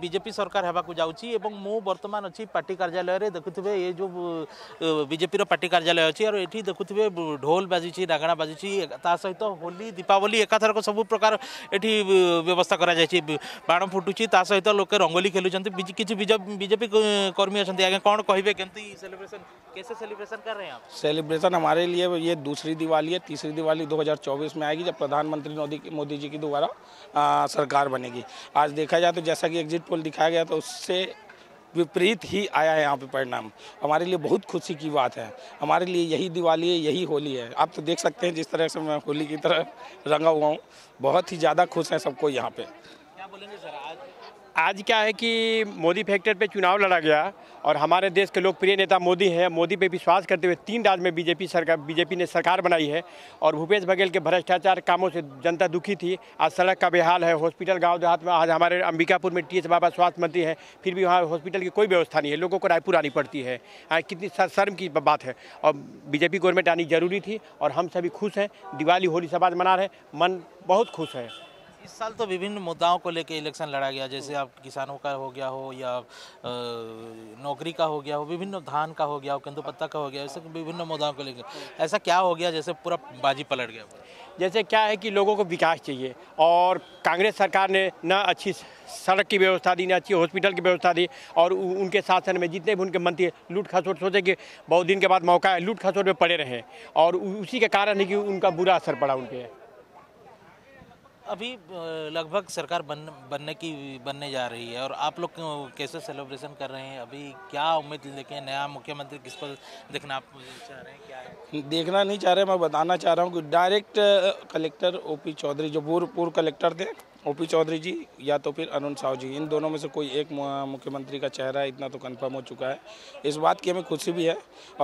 BJP सरकार हो मु बर्तमान अच्छी पार्टी कार्यालय देखुए ये जो बीजेपी रो पार्टी कार्यालय अच्छी और ये देखुए ढोल बाजी डागणा बाजी सहित तो होली दीपावली एकाथरक सब प्रकार ये व्यवस्था कराण फुटुची ता सहित तो लोक रंगोली खेलुच किसी बीजेपी कर्मी अच्छा आज कौन कहे सेलिब्रेसन कैसे सेलिब्रेसन कर रहे हैं सेलिब्रेसन हमारे लिए ये दूसरी दिवाली है तीसरी दिवाली दो में आएगी जब प्रधानमंत्री मोदी जी की दोबारा सरकार बनेगी आज देखा जाए तो जैसा कि एग्जिट सफेद पोल दिखाया गया था उससे विपरीत ही आया है यहाँ पे परिणाम हमारे लिए बहुत खुशी की बात है हमारे लिए यही दिवाली है यही होली है आप तो देख सकते हैं जिस तरह से मैं होली की तरह रंगा हुआ हूँ बहुत ही ज़्यादा खुश हैं सबको यहाँ पे क्या बोलेंगे सर आज आज क्या है कि मोदी फैक्टर पे चुनाव लड़ा गया और हमारे देश के लोकप्रिय नेता मोदी हैं मोदी पे विश्वास करते हुए तीन राज्य में बीजेपी सरकार बीजेपी ने सरकार बनाई है और भूपेश बघेल के भ्रष्टाचार कामों से जनता दुखी थी आज सड़क का बेहाल है हॉस्पिटल गाँव देहात में आज हमारे अंबिकापुर में टी एस बाबा स्वास्थ्य मंत्री हैं फिर भी वहाँ हॉस्पिटल की कोई व्यवस्था नहीं है लोगों को रायपुर आनी पड़ती है कितनी शर्म की बात है और बीजेपी गवर्नमेंट आनी जरूरी थी और हम सभी खुश हैं दिवाली होली समाज मना रहे मन बहुत खुश है इस साल तो विभिन्न मुद्दाओं को लेकर इलेक्शन लड़ा गया जैसे आप किसानों का हो गया हो या नौकरी का हो गया हो विभिन्न धान का हो गया हो केंदु पत्ता का हो गया ऐसे विभिन्न मुद्दाओं को लेकर ऐसा क्या हो गया जैसे पूरा बाजी पलट गया जैसे क्या है कि लोगों को विकास चाहिए और कांग्रेस सरकार ने न अच्छी सड़क की व्यवस्था दी न अच्छी हॉस्पिटल की व्यवस्था दी और उनके शासन में जितने भी उनके मंत्री लूट खसोट सोचे कि बहुत दिन के बाद मौका है लूट खसोट में पड़े रहे और उसी के कारण है कि उनका बुरा असर पड़ा उनके अभी लगभग सरकार बन बनने की बनने जा रही है और आप लोग कैसे सेलिब्रेशन कर रहे हैं अभी क्या उम्मीद लेके नया मुख्यमंत्री किस पर देखना आप चाह रहे हैं क्या है देखना नहीं चाह रहे मैं बताना चाह रहा हूँ कि डायरेक्ट कलेक्टर ओपी चौधरी जो पूर्व पूर्व कलेक्टर थे ओपी चौधरी जी या तो फिर अरुण साहू जी इन दोनों में से कोई एक मुख्यमंत्री का चेहरा इतना तो कंफर्म हो चुका है इस बात की हमें खुशी भी है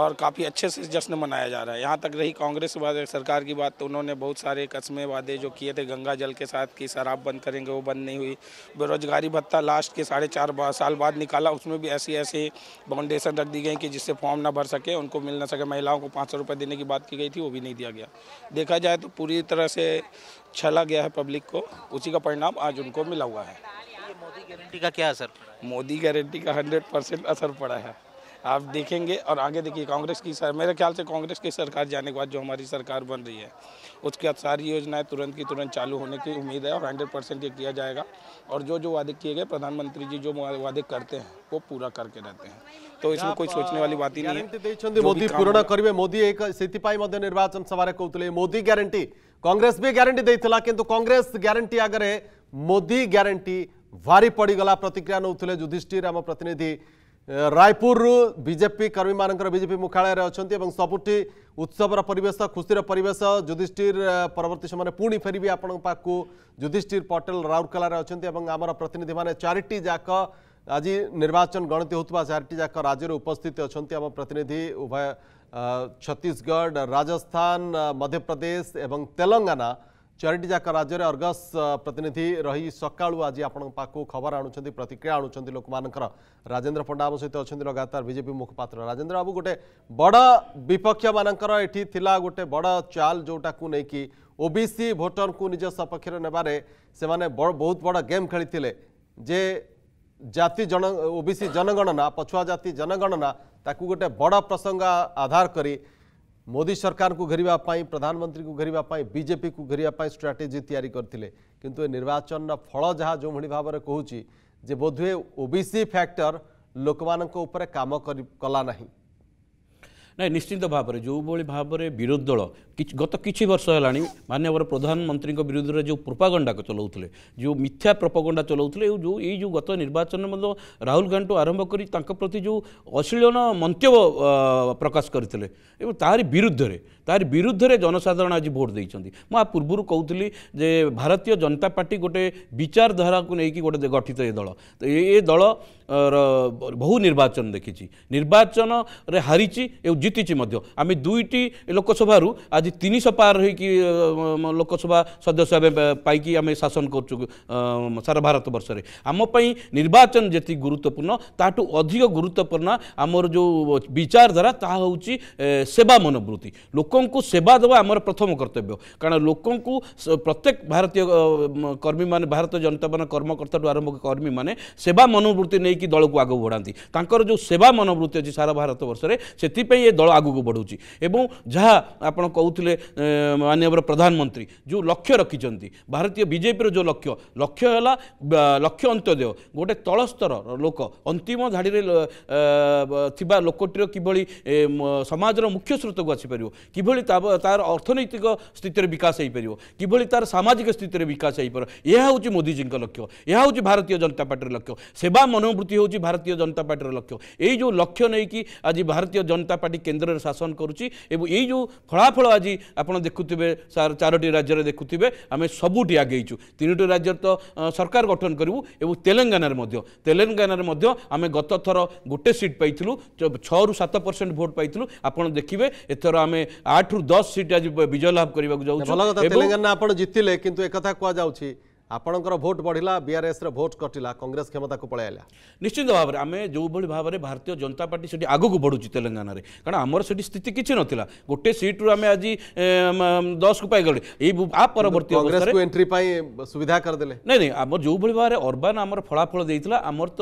और काफ़ी अच्छे से जश्न मनाया जा रहा है यहाँ तक रही कांग्रेस सरकार की बात तो उन्होंने बहुत सारे कस्मे वादे जो किए थे गंगा जल के साथ कि शराब बंद करेंगे वो बंद नहीं हुई बेरोजगारी भत्ता लास्ट के साढ़े चार बा, साल बाद निकाला उसमें भी ऐसी ऐसी बाउंडेशन रख दी गई कि जिससे फॉर्म ना भर सके उनको मिल ना सके महिलाओं को पाँच सौ देने की बात की गई थी वो भी नहीं दिया गया देखा जाए तो पूरी तरह से छला अच्छा गया है पब्लिक को उसी का परिणाम आज उनको मिला हुआ है मोदी गारंटी का क्या असर मोदी गारंटी का हंड्रेड परसेंट असर पड़ा है आप देखेंगे और आगे देखिए कांग्रेस की सर मेरे ख्याल से कांग्रेस की सरकार जाने के बाद जो हमारी सरकार बन रही है उसके बाद सारी योजनाएं तुरंत की तुरंत चालू होने की उम्मीद है और हंड्रेड परसेंट ये किया जाएगा और जो जो वादे किए गए प्रधानमंत्री जी जो वादे करते हैं वो पूरा करके रहते हैं तो इसमें कोई सोचने वाली बात ही नहीं मोदी पूर्ण करेंगे मोदी एक से निर्वाचन सभा कहते मोदी ग्यारंटी कांग्रेस भी ग्यारंटी देता कि कांग्रेस ग्यारंटी आगे मोदी ग्यारंटी ଭାରି ପଡ଼ିଗଲା प्रतिक्रिया ନେଉଥିଲେ युधिष्ठिर आम प्रतिनिधि ରାୟପୁରରୁ ବିଜେପି କର୍ମୀମାନଙ୍କର ବିଜେପି ମୁଖ୍ୟାଳୟରେ ଅଛନ୍ତି ଏବଂ ସବୁଠି ଉତ୍ସବର ପରିବେଶ ଖୁସିର ପରିବେଶ ଯୁଧିଷ୍ଠିର ପରବର୍ତ୍ତୀ ସମୟରେ ପୁଣି ଫେରିବି ଆପଣଙ୍କ ପାଖକୁ ଯୁଧିଷ୍ଠିର ପଟେଲ ରାଉରକେଲାରେ ଅଛନ୍ତି ଏବଂ ଆମର ପ୍ରତିନିଧିମାନେ ଚାରିଟି ଯାକ ଆଜି ନିର୍ବାଚନ ଗଣତି ହେଉଥିବା ଚାରିଟି ଯାକ ରାଜ୍ୟରେ ଉପସ୍ଥିତ ଅଛନ୍ତି ଆମ ପ୍ରତିନିଧି ଉଭୟ ଛତିଶଗଡ଼ ରାଜସ୍ଥାନ ମଧ୍ୟପ୍ରଦେଶ ଏବଂ ତେଲଙ୍ଗାନା जाक राज्य में अर्गस प्रतिनिधि रही सका आज आप खबर आणुंट प्रतिक्रिया आणुंट लोक राजेन्द्र पंडा आम सहित अच्छा लगातार बीजेपी मुखपात्र राजेन्द्र बाबू गोटे बड़ विपक्ष मानकर गोटे बड़ चाल जोटा को लेकिन ओबीसी भोटर को निज सपक्ष से बहुत बड़ गेम खेली जे जाति जन ओबीसी जनगणना पछुआ जाति जनगणना ताकू गोटे बड़ प्रसंग आधार करी मोदी सरकार को घेरवा प्रधानमंत्री को घेरवा बीजेपी को घेरवा स्ट्राटेजी तैयारी करते किंतु निर्वाचन फल जहाँ जो भाव में कहूँ जे बोधहुए ओबीसी फैक्टर लोक मान कम कला नहीं ନାଇଁ ନିଶ୍ଚିତ ଭାବରେ ଯେଉଁଭଳି ଭାବରେ ବିରୋଧୀ ଦଳ କିଛି ଗତ କିଛି ବର୍ଷ ହେଲାଣି ମାନ୍ୟବର ପ୍ରଧାନମନ୍ତ୍ରୀଙ୍କ ବିରୁଦ୍ଧରେ ଯେଉଁ ପ୍ରୋପାଗଣ୍ଡାକୁ ଚଲାଉଥିଲେ ଯେଉଁ ମିଥ୍ୟା ପ୍ରୋପାଗଣ୍ଡା ଚଲାଉଥିଲେ ଯେଉଁ ଏଇ ଯେଉଁ ଗତ ନିର୍ବାଚନରେ ମଧ୍ୟ ରାହୁଲ ଗାନ୍ଧୀଠୁ ଆରମ୍ଭ କରି ତାଙ୍କ ପ୍ରତି ଯେଉଁ ଅଶ୍ଳୀଳନ ମନ୍ତବ୍ୟ ପ୍ରକାଶ କରିଥିଲେ ଏବଂ ତାହାରି ବିରୁଦ୍ଧରେ ତାହାରି ବିରୁଦ୍ଧରେ ଜନସାଧାରଣ ଆଜି ଭୋଟ୍ ଦେଇଛନ୍ତି ମୁଁ ଆ ପୂର୍ବରୁ କହୁଥିଲି ଯେ ଭାରତୀୟ ଜନତା ପାର୍ଟି ଗୋଟେ ବିଚାରଧାରାକୁ ନେଇକି ଗୋଟେ ଗଠିତ ଏ ଦଳ ଏ ଦଳ ବହୁ ନିର୍ବାଚନ ଦେଖିଛି ନିର୍ବାଚନରେ ହାରିଛି ଏବଂ ଜିତିଛି ମଧ୍ୟ ଆମେ ଦୁଇଟି ଲୋକସଭାରୁ ଆଜି ତିନିଶହ ପାର ହେଇକି ଲୋକସଭା ସଦସ୍ୟ ଆମେ ପାଇକି ଆମେ ଶାସନ କରୁଛୁ ସାରା ଭାରତବର୍ଷରେ ଆମ ପାଇଁ ନିର୍ବାଚନ ଯେତିକି ଗୁରୁତ୍ୱପୂର୍ଣ୍ଣ ତାଠୁ ଅଧିକ ଗୁରୁତ୍ୱପୂର୍ଣ୍ଣ ଆମର ଯେଉଁ ବିଚାରଧାରା ତାହା ହେଉଛି ସେବା ମନୋବୃତ୍ତି ଲୋକଙ୍କୁ ସେବା ଦେବା ଆମର ପ୍ରଥମ କର୍ତ୍ତବ୍ୟ କାରଣ ଲୋକଙ୍କୁ ପ୍ରତ୍ୟେକ ଭାରତୀୟ କର୍ମୀମାନେ ଭାରତୀୟ ଜନତାମାନ କର୍ମକର୍ତ୍ତାଠୁ ଆରମ୍ଭ କର୍ମୀମାନେ ସେବା ମନୋବୃତ୍ତି ନେଇକି ଦଳକୁ ଆଗକୁ ବଢ଼ାନ୍ତି ତାଙ୍କର ଯେଉଁ ସେବା ମନୋବୃତ୍ତି ଅଛି ସାରା ଭାରତବର୍ଷରେ ସେଥିପାଇଁ ଏ ଦଳ ଆଗକୁ ବଢ଼ୁଛି ଏବଂ ଯାହା ଆପଣ କହୁଥିଲେ ମାନ୍ୟବର ପ୍ରଧାନମନ୍ତ୍ରୀ ଯେଉଁ ଲକ୍ଷ୍ୟ ରଖିଛନ୍ତି ଭାରତୀୟ ବିଜେପିର ଯେଉଁ ଲକ୍ଷ୍ୟ ଲକ୍ଷ୍ୟ ହେଲା ଲକ୍ଷ୍ୟ ଅନ୍ତୋଦୟ ଗୋଟେ ତଳ ସ୍ତର ଲୋକ ଅନ୍ତିମ ଧାଡ଼ିରେ ଥିବା ଲୋକଟିର କିଭଳି ସମାଜର ମୁଖ୍ୟ ସ୍ରୋତକୁ ଆସିପାରିବ କିଭଳି ତାର ଅର୍ଥନୈତିକ ସ୍ଥିତିରେ ବିକାଶ ହୋଇପାରିବ କିଭଳି ତାର ସାମାଜିକ ସ୍ଥିତିରେ ବିକାଶ ହୋଇପାରିବ ଏହା ହେଉଛି ମୋଦିଜୀଙ୍କ ଲକ୍ଷ୍ୟ ଏହା ହେଉଛି ଭାରତୀୟ ଜନତା ପାର୍ଟିର ଲକ୍ଷ୍ୟ ସେବା ମନୋବୃତ୍ତି ହେଉଛି ଭାରତୀୟ ଜନତା ପାର୍ଟିର ଲକ୍ଷ୍ୟ ଏଇ ଯେଉଁ ଲକ୍ଷ୍ୟ ନେଇକି ଆଜି ଭାରତୀୟ ଜନତା ପାର୍ଟି କେନ୍ଦ୍ରରେ ଶାସନ କରୁଛି ଏବଂ ଏଇ ଯେଉଁ ଫଳାଫଳ ଆଜି ଆପଣ ଦେଖୁଥିବେ ଚାରୋଟି ରାଜ୍ୟରେ ଦେଖୁଥିବେ ଆମେ ସବୁଠି ଆଗେଇଛୁ ତିନୋଟି ରାଜ୍ୟରେ ତ ସରକାର ଗଠନ କରିବୁ ଏବଂ ତେଲେଙ୍ଗାନାରେ ମଧ୍ୟ ତେଲେଙ୍ଗାନାରେ ମଧ୍ୟ ଆମେ ଗତ ଥର ଗୋଟେ ସିଟ୍ ପାଇଥିଲୁ ଛଅରୁ ସାତ ପରସେଣ୍ଟ ଭୋଟ ପାଇଥିଲୁ ଆପଣ ଦେଖିବେ ଏଥର ଆମେ ଆଠରୁ ଦଶ ସିଟ୍ ଆଜି ବିଜୟ ଲାଭ କରିବାକୁ ଯାଉଛୁ ତେଲେଙ୍ଗାନା ଆପଣ ଜିତିଲେ କିନ୍ତୁ ଏକଥା କୁହାଯାଉଛି ଆପଣଙ୍କର ଭୋଟ୍ ବଢ଼ିଲା ବିଆର୍ଏସ୍ର ଭୋଟ୍ କଟିଲା କଂଗ୍ରେସ କ୍ଷମତାକୁ ପଳାଇଲା ନିଶ୍ଚିତ ଭାବରେ ଆମେ ଯେଉଁଭଳି ଭାବରେ ଭାରତୀୟ ଜନତା ପାର୍ଟି ସେଠି ଆଗକୁ ବଢ଼ୁଛି ତେଲେଙ୍ଗାନାରେ କାରଣ ଆମର ସେଠି ସ୍ଥିତି କିଛି ନଥିଲା ଗୋଟେ ସିଟ୍ରୁ ଆମେ ଆଜି ଦଶକୁ ପାଇଗଲେ ଏଇ ଆ ପରବର୍ତ୍ତୀ କଂଗ୍ରେସକୁ ଏଣ୍ଟ୍ରି ପାଇଁ ସୁବିଧା କରିଦେଲେ ନାଇଁ ନାଇଁ ଆମର ଯେଉଁଭଳି ଭାବରେ ଅର୍ବାନ ଆମର ଫଳାଫଳ ଦେଇଥିଲା ଆମର ତ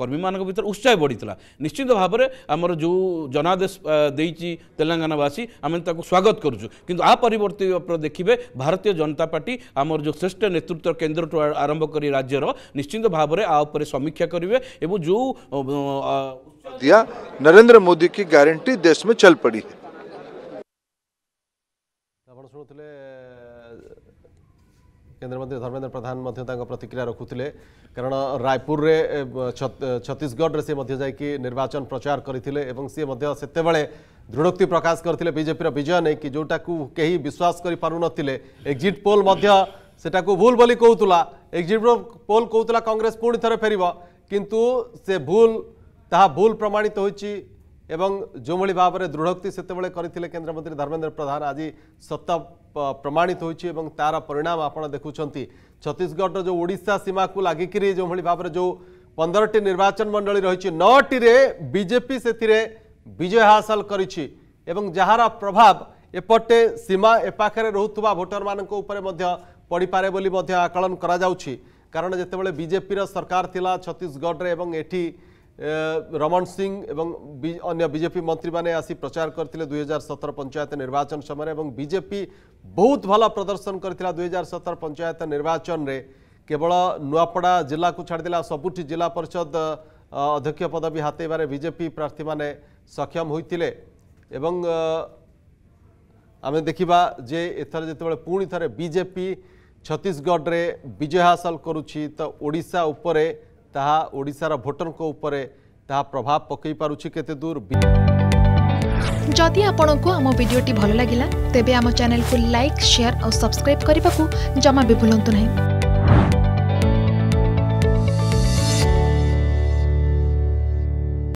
କର୍ମୀମାନଙ୍କ ଭିତରେ ଉତ୍ସାହ ବଢ଼ିଥିଲା ନିଶ୍ଚିତ ଭାବରେ ଆମର ଯେଉଁ ଜନାଦେଶ ଦେଇଛି ତେଲେଙ୍ଗାନାବାସୀ ଆମେ ତାକୁ ସ୍ୱାଗତ କରୁଛୁ କିନ୍ତୁ ଆ ପରିବର୍ତ୍ତୀ ଦେଖିବେ ଭାରତୀୟ ଜନତା ପାର୍ଟି ଆମର ଯେଉଁ ଶ୍ରେଷ୍ଠ नेतृत्व केन्द्र आरंभ कर राज्यर निश्चिंत भाव में समीक्षा करेंगे जो दिया नरेंद्र मोदी की ग्यारंटी देश में चल पड़ी है केन्द्रमंत्री धर्मेन्द्र प्रधान प्रतिक्रिया रखुते कारण रायपुर रे छत्तीसगढ़ से निर्वाचन प्रचार करते सी दृढ़ोक्ति प्रकाश करते बीजेपी विजय नहीं कि जोटा को कहीं विश्वास करजिट पोल ସେଟାକୁ ଭୁଲ ବୋଲି କହୁଥିଲା ଏକ୍ଜିଟ୍ ପୋଲ୍ କହୁଥିଲା କଂଗ୍ରେସ ପୁଣି ଥରେ ଫେରିବ କିନ୍ତୁ ସେ ଭୁଲ ତାହା ଭୁଲ ପ୍ରମାଣିତ ହୋଇଛି ଏବଂ ଯେଉଁଭଳି ଭାବରେ ଦୃଢ଼ୋକ୍ତି ସେତେବେଳେ କରିଥିଲେ କେନ୍ଦ୍ରମନ୍ତ୍ରୀ ଧର୍ମେନ୍ଦ୍ର ପ୍ରଧାନ ଆଜି ସତ ପ୍ରମାଣିତ ହୋଇଛି ଏବଂ ତା'ର ପରିଣାମ ଆପଣ ଦେଖୁଛନ୍ତି ଛତିଶଗଡ଼ର ଯେଉଁ ଓଡ଼ିଶା ସୀମାକୁ ଲାଗିକିରି ଯେଉଁଭଳି ଭାବରେ ଯେଉଁ ପନ୍ଦରଟି ନିର୍ବାଚନ ମଣ୍ଡଳୀ ରହିଛି ନଅଟିରେ ବିଜେପି ସେଥିରେ ବିଜୟ ହାସଲ କରିଛି ଏବଂ ଯାହାର ପ୍ରଭାବ ଏପଟେ ସୀମା ଏପାଖରେ ରହୁଥିବା ଭୋଟରମାନଙ୍କ ଉପରେ ମଧ୍ୟ পড়িপারে বলে মধ্য আকলন করা যাচ্ছে কারণ যেতবে বিজেপির সরকার লা ছত্তিশগড়ে এবং এটি রমন সিং এবং অন্য বিজেপি মন্ত্রী মানে আসি প্রচার করে দুই হাজার সতের পঞ্চায়েত নির্বাচন সময় এবং বিজেপি বহুত ভাল প্রদর্শন করে দুই হাজার সতের পঞ্চায়েত নির্বাচনের কেবল নূয়াপড়া জেলাকে ছাড়িদেলা সবুঠি জেলা পরিষদ অধ্যক্ষ পদবী হাতেইবার বিজেপি প্রার্থী মানে সক্ষম হয়েছে এবং আমি দেখিবা যে এথর যেতবে বিজেপি ଛତିଶଗଡ଼ରେ ବିଜୟ ହାସଲ କରୁଛି ତ ଓଡ଼ିଶା ଉପରେ ତାହା ଓଡ଼ିଶାର ଭୋଟରଙ୍କ ଉପରେ ତାହା ପ୍ରଭାବ ପକାଇ ପାରୁଛି କେତେ ଦୂର ଯଦି ଆପଣଙ୍କୁ ଆମ ଭିଡ଼ିଓଟି ଭଲ ଲାଗିଲା ତେବେ ଆମ ଚ୍ୟାନେଲକୁ ଲାଇକ୍ ସେୟାର ଆଉ ସବସ୍କ୍ରାଇବ୍ କରିବାକୁ ଜମା ବି ଭୁଲନ୍ତୁ ନାହିଁ